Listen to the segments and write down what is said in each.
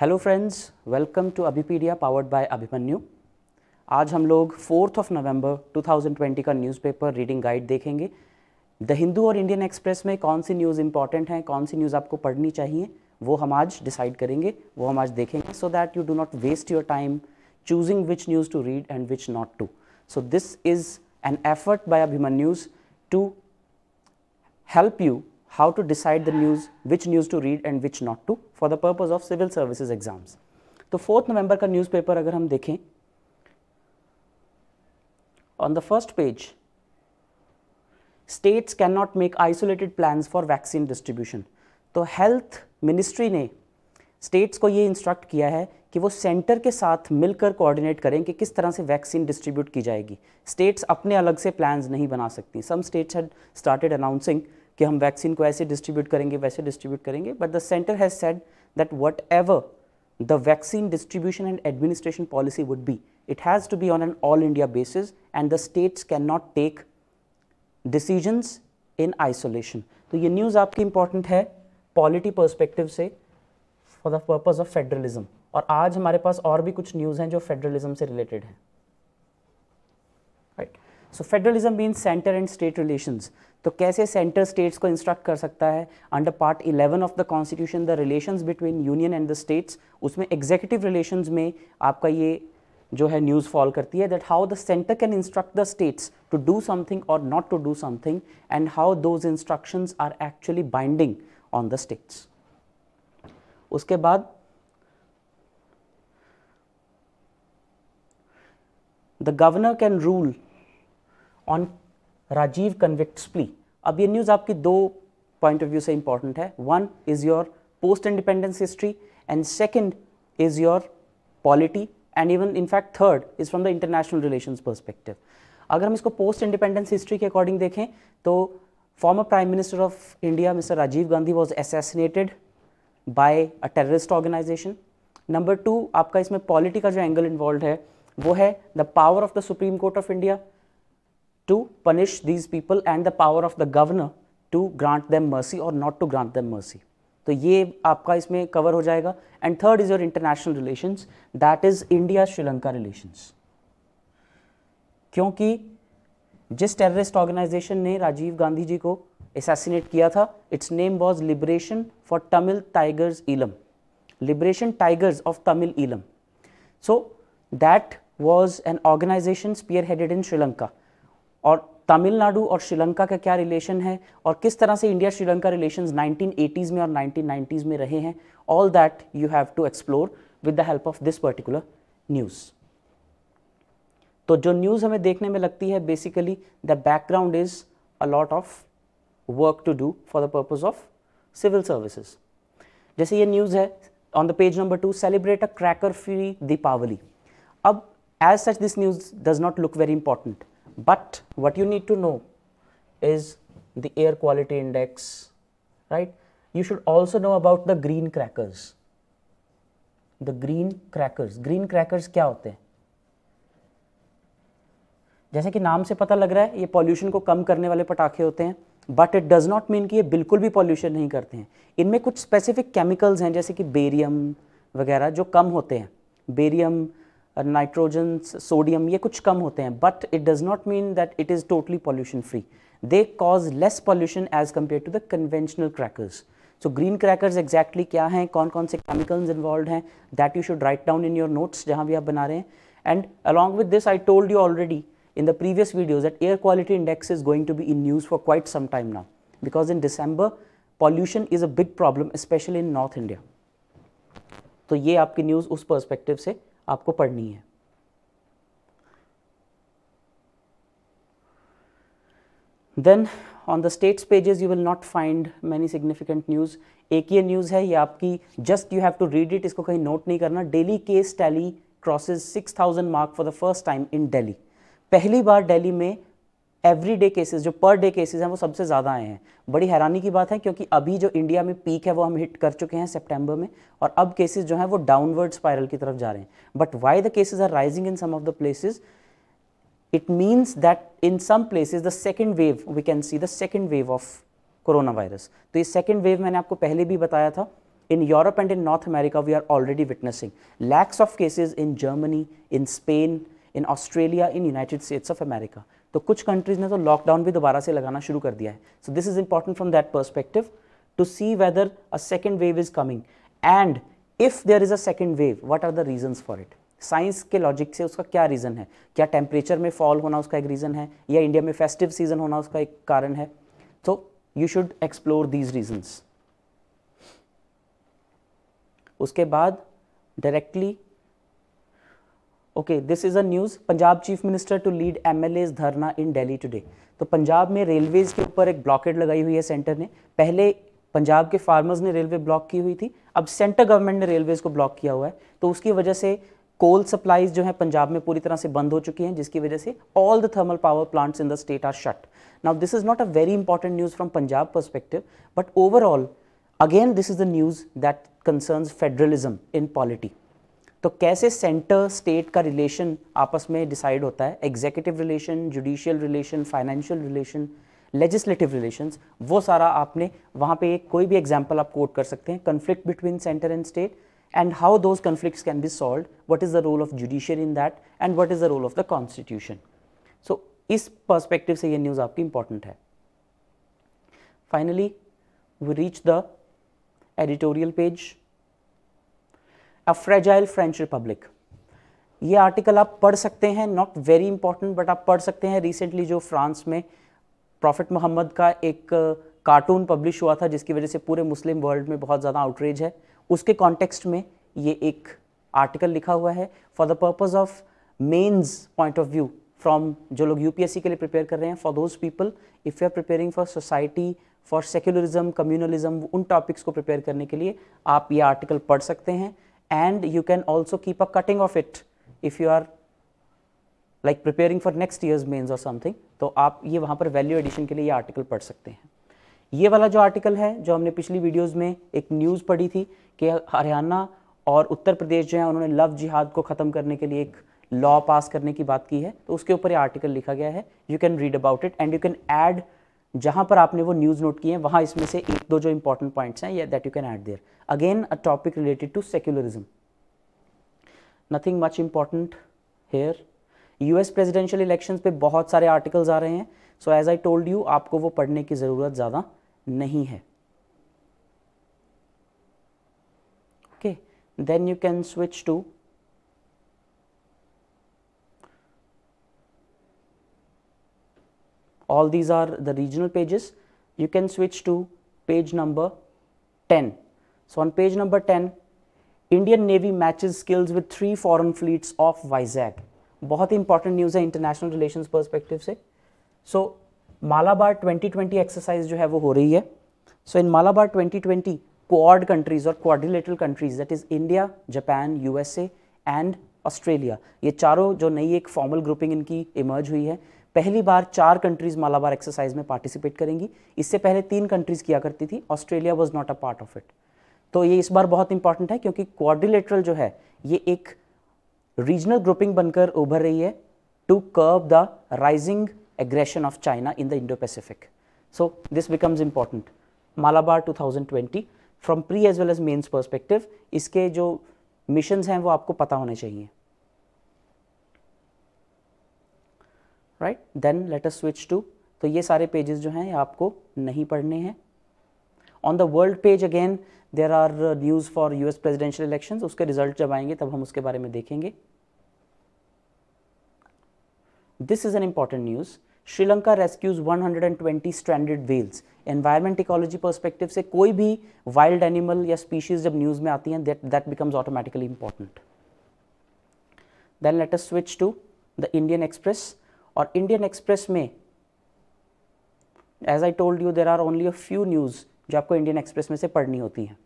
Hello friends welcome to Abhipedia powered by Abhimanyu आज हम लोग फोर्थ ऑफ नवंबर 2020 का न्यूज़पेपर रीडिंग गाइड देखेंगे द हिंदू और इंडियन एक्सप्रेस में कौन सी न्यूज़ इंपॉर्टेंट हैं कौन सी न्यूज़ आपको पढ़नी चाहिए वो हम आज डिसाइड करेंगे वो हम आज देखेंगे so that you do not waste your time choosing which news to read and which not to so this is an effort by Abhimanyu's to help you how to decide the news, which news to read and which not to for the purpose of civil services exams. तो fourth November का newspaper अगर हम देखें on the first page states can not make isolated plan for vaccine distribution तो health ministry ने states को ये instruct किया है कि वो सेंटर के साथ मिलकर कोऑर्डिनेट करें कि किस तरह से वैक्सीन डिस्ट्रीब्यूट की जाएगी स्टेट्स अपने अलग से प्लान्स नहीं बना सकती some states had started announcing कि हम वैक्सीन को ऐसे डिस्ट्रीब्यूट करेंगे वैसे डिस्ट्रीब्यूट करेंगे but the centre has said that whatever the vaccine distribution and administration policy would be it has to be on an all India basis and the states can not take decisions in isolation तो ये news आपकी important है polity perspective से for the purpose of federalism और आज हमारे पास और भी कुछ न्यूज़ हैं जो फेडरलिज्म से रिलेटेड हैं right right. So federalism mean centre and state relations तो कैसे सेंटर स्टेट्स को इंस्ट्रक्ट कर सकता है under part 11 of the constitution the relations between union and the states उसमें एग्जीक्यूटिव रिलेशंस में आपका ये जो है न्यूज़ फॉल करती है that how the centre can instruct the states to do something or not to do something and how those instructions are actually binding on the states उसके बाद the governor can rule on Rajiv convicts plea अब ये news आपकी दो point of view से important है one is your post independence history and second is your polity and even in fact third is from the international relation perspective अगर हम इसको post independence history के अकॉर्डिंग देखें तो former prime minister of India mister Rajiv Gandhi was assassinated by a terrorist organisation number two आपका इसमें polity का जो एंगल इन्वॉल्व है वो है the power of the supreme court of India to punish these people and the power of the governor to grant them mercy or not to grant them mercy. So, this will cover you. And third is your international relations, that is India-Sri Lanka relations. Because जिस terrorist organisation ने राजीव गांधी जी को assassinate किया था its name was liberation for Tamil tigers Eelam liberation tigers of Tamil Eelam so that was an organisation spearheaded in Sri Lanka और तमिलनाडु और श्रीलंका का क्या relation है और किस तरह से इंडिया श्रीलंका रिलेशंस 1980s में और 1990s में रहे हैं all that you have to explore with the help of this particular news तो जो न्यूज़ हमें देखने में लगती है basically the background is a lot of work to do for the purpose of civil services जैसे ये न्यूज़ है on the page number two celebrate a cracker free Deepawali अब as such this news does not look very important but what you need to know is the air quality index right you should also know about the green crackers the green crackers green crackers kya hote hain जैसे कि नाम से पता लग रहा है ये pollution को कम करने वाले पटाखे होते हैं but it does not mean कि ये बिल्कुल भी पॉल्यूशन नहीं करते हैं इनमें कुछ स्पेसिफिक केमिकल्स हैं जैसे कि बेरियम वगैरह जो कम होते हैं बेरियम नाइट्रोजन uh, सोडियम ये कुछ कम होते हैं but it does not mean that it is totally pollution free they cause less pollution as compare to the conventional crackers so green crackers exactly क्या हैं कौन कौन से केमिकल्स इन्वॉल्व हैं that you should write down in your notes जहाँ भी आप बना रहे हैं and along with this I told you already in the previous videos that air quality index is going to be in news for quite some time now because in December pollution is a big problem specially in north India तो ये आपकी news उस perspective से आपको पढ़नी है then on the states pages you will not find many significant news एक ये न्यूज़ है ये आपकी just you have to read it इसको कहीं नोट नहीं करना daily case tally crosses six thousand mark for the first time in daily पहली बार डेली में एवरी डे केसेज जो पर डे केसेज हैं वो सबसे ज़्यादा आए हैं बड़ी हैरानी की बात है क्योंकि अभी जो इंडिया में पीक है वो हम हिट कर चुके हैं सेप्टेम्बर में और अब केसेज जो हैं वो डाउनवर्ड स्पायरल की तरफ जा रहे हैं but why the cases are rising in some of the places it means that in some places the second wave we can see the second wave of corona virus तो ये second wave मैंने आपको पहले भी बताया था in Europe and in North America we are already witnessing lakhs of cases in Germany in Spain in Australia in United States of America तो कुछ कंट्रीज़ ने तो लॉकडाउन भी दोबारा से लगाना शुरू कर दिया है so this is important from that perspective to see whether a second wave is coming and if there is a second wave what are the reason for it science के लॉजिक से उसका क्या रीज़न है क्या temperature में fall होना उसका एक रीज़न है या इंडिया में फेस्टिव सीजन होना उसका एक कारण है तो you should explore these reasons उसके बाद directly okay this is a news Punjab chief minister to lead M L As dharna in daily today तो पंजाब में रेलवेज के ऊपर एक ब्लॉकेट लगाई हुई है सेंटर ने पहले पंजाब के फार्मर्स ने रेलवे ब्लॉक की हुई थी अब सेंटर गवर्नमेंट ने रेलवेज को ब्लॉक किया हुआ है तो उसकी वजह से कोल सप्लाईज जो है पंजाब में पूरी तरह से बंद हो चुकी हैं जिसकी वजह से all the thermal power plants in the state are shut now this is not a very important news from Punjab perspective but overall again this is the news that concerns federalism in polity तो कैसे centre state का relation आपस में decide होता है executive relation judicial relation financial relation legislative relation वो सारा आपने वहाँ पे कोई भी एग्जाम्पल आप कोट कर सकते हैं conflict between centre and state and how those conflict can be solve what is the role of judiciary in that and what is the role of the constitution so इस perspective से ये news आपकी important है finally we reach the editorial page a fragile French republic ये article आप पढ़ सकते हैं नॉट वेरी इंपॉर्टेंट बट आप पढ़ सकते हैं रिसेंटली जो फ्रांस में प्रॉफिट मोहम्मद का एक कार्टून uh, पब्लिश हुआ था जिसकी वजह से पूरे मुस्लिम वर्ल्ड में बहुत ज़्यादा आउटरेज है उसके कॉन्टेक्स्ट में ये एक आर्टिकल लिखा हुआ है for the purpose of mains point of view from जो लोग यूपीएससी के लिए प्रिपेयर कर रहे हैं for those people if you are preparing for society for secularism communalism उन टॉपिक्स को प्रिपेयर करने के लिए आप ये आर्टिकल पढ़ सकते हैं and you can also keep a cutting of it if you are like preparing for next year's mains or something तो आप ये वहाँ पर वैल्यू एडिशन के लिए ये आर्टिकल पढ़ सकते हैं ये वाला जो आर्टिकल है जो हमने पिछली वीडियोस में एक न्यूज़ पढ़ी थी कि हरियाणा और उत्तर प्रदेश जो है उन्होंने लव जिहाद को ख़त्म करने के लिए एक लॉ पास करने की बात की है तो उसके ऊपर ये आर्टिकल लिखा गया है you can read about it and you can add जहां पर आपने वो न्यूज़ नोट की है वहां इसमें से एक दो जो इंपॉर्टेंट पॉइंट्स हैं या that you can add there again a topic related to secularism nothing much important here US presidential elections पे बहुत सारे आर्टिकल्स आ रहे हैं so as I told you आपको वो पढ़ने की ज़रूरत ज़्यादा नहीं है then you can switch to all these are the regional pages you can switch to page number 10 so on page number 10 Indian Navy matches skills with three foreign fleets of Vizag बहुत ही important news है international relations perspective से so Malabar 2020 exercise जो है वो हो रही है so in Malabar 2020 quad countries और quadrilateral countries that is India Japan USA and Australia ये चारों जो नई एक फॉर्मल ग्रुपिंग इनकी इमर्ज हुई है पहली बार चार कंट्रीज मालाबार एक्सरसाइज में पार्टिसिपेट करेंगी इससे पहले तीन कंट्रीज किया करती थी Australia was not a part of it तो ये इस बार बहुत इंपॉर्टेंट है क्योंकि क्वारिलेटरल जो है ये एक रीजनल ग्रुपिंग बनकर उभर रही है to curve the rising aggression of China in the Indo Pacific so this becomes important Malabar 2020 from pre as well as mains perspective इसके जो मिशंस हैं वो आपको पता होने चाहिए right then let us switch to तो ये सारे पेजेस जो हैं आपको नहीं पढ़ने हैं on the world page again there are news for US presidential election उसके रिजल्ट जब आएंगे तब हम उसके बारे में देखेंगे this is an important news Sri Lanka rescues 120 stranded whales environment ecology perspective से कोई भी वाइल्ड एनिमल या स्पीशीज जब न्यूज़ में आती हैं that that becomes automatically important then let us switch to the Indian Express और इंडियन एक्सप्रेस में as I told you there are only a few news जो आपको इंडियन एक्सप्रेस में से पढ़नी होती है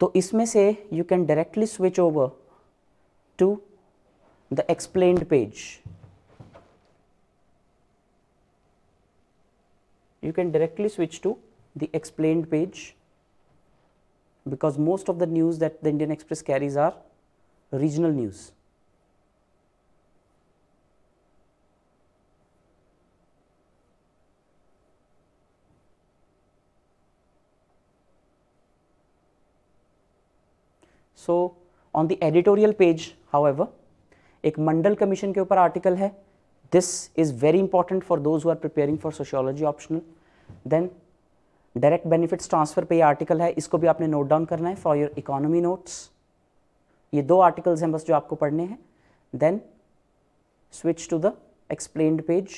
तो इसमें से you can directly switch over to the explain page you can directly switch to the explain page because most of the news that the Indian Express carries are regional news so on the editorial page ever एक Mandal commission के ऊपर article है this is very important for those who are preparing for sociology optional then direct benefits transfer पे ये article है इसको भी आपने नोट डाउन करना है फॉर योर इकोनॉमी नोट्स ये दो आर्टिकल्स हैं बस जो आपको पढ़ने हैं then switch to the explained page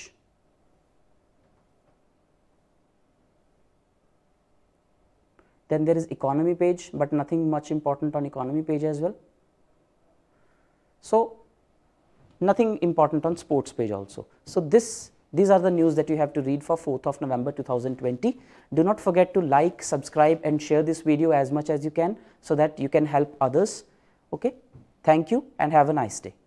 Then there is economy page, but nothing much important on economy page as well. So, nothing important on sports page also. So, this these are the news that you have to read for 4th of November 2020. Do not forget to like, subscribe and share this video as much as you can so that you can help others. Okay. Thank you and have a nice day.